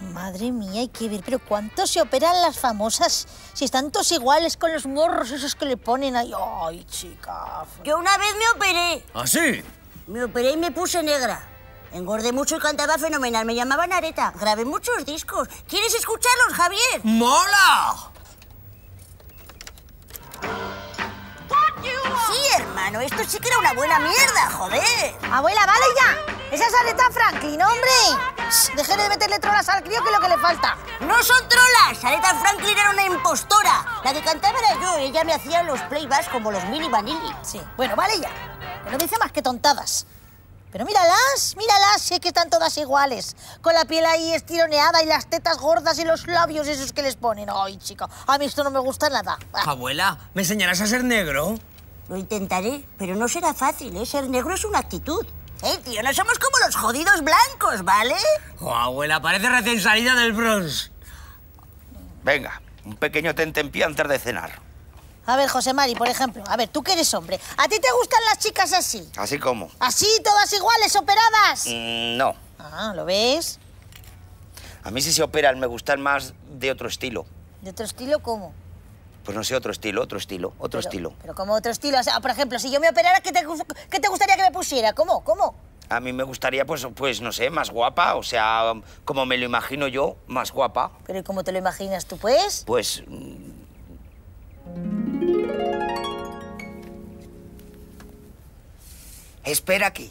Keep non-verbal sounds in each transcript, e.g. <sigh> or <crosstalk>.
Madre mía, hay que ver, pero ¿cuánto se operan las famosas? Si están todos iguales con los morros esos que le ponen ahí. ¡Ay, chica! Yo una vez me operé. ¿Ah, sí? Me operé y me puse negra. Engordé mucho y cantaba fenomenal. Me llamaban Areta. Grabé muchos discos. ¿Quieres escucharlos, Javier? ¡Mola! Sí, hermano, esto sí que era una buena mierda, joder. Abuela, vale ya. Esa es Areta Franklin, hombre. Dejé de meterle trolas al crío, que es lo que le falta. No son trolas. Aleta Franklin era una impostora. La que cantaba era yo. Ella me hacía los playbacks como los mini vanilli. Sí. Bueno, vale ya. Pero dice más que tontadas. Pero míralas, míralas, sé que están todas iguales. Con la piel ahí estironeada y las tetas gordas y los labios esos que les ponen. Ay, chico, a mí esto no me gusta nada. Ah. Abuela, ¿me enseñarás a ser negro? Lo intentaré, pero no será fácil, ¿eh? Ser negro es una actitud. Eh, tío, no somos como los jodidos blancos, ¿vale? Oh, abuela, parece recién salida del bronce. Venga, un pequeño tentempié antes de cenar. A ver, José Mari, por ejemplo. A ver, tú que eres hombre. ¿A ti te gustan las chicas así? ¿Así cómo? ¿Así, todas iguales, operadas? Mm, no. Ah, ¿lo ves? A mí si se operan me gustan más de otro estilo. ¿De otro estilo cómo? Pues no sé, otro estilo, otro estilo, otro estilo. Pero como otro estilo, por ejemplo, si yo me operara, ¿qué te, ¿qué te gustaría que me pusiera? ¿Cómo? ¿Cómo? A mí me gustaría, pues, pues, no sé, más guapa, o sea, como me lo imagino yo, más guapa. ¿Pero y cómo te lo imaginas tú, pues? Pues... Mm. Espera aquí.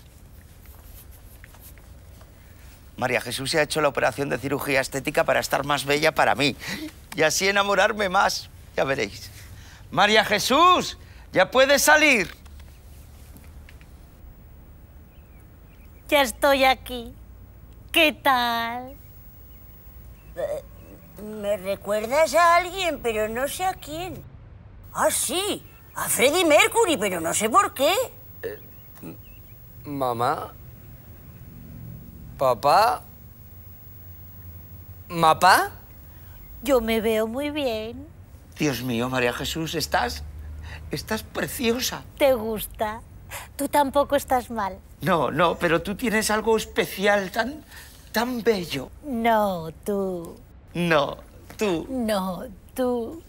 María Jesús se ha hecho la operación de cirugía estética para estar más bella para mí y así enamorarme más. Ya veréis. María Jesús, ya puedes salir. Ya estoy aquí. ¿Qué tal? Eh, me recuerdas a alguien, pero no sé a quién. Ah, sí, a Freddy Mercury, pero no sé por qué. Eh, mamá. Papá. ¿Mapá? Yo me veo muy bien. Dios mío, María Jesús, estás... Estás preciosa. ¿Te gusta? Tú tampoco estás mal. No, no, pero tú tienes algo especial, tan... tan bello. No, tú. No, tú. No, tú.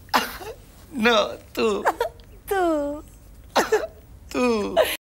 <laughs> no, tú. <laughs> tú. <laughs> tú.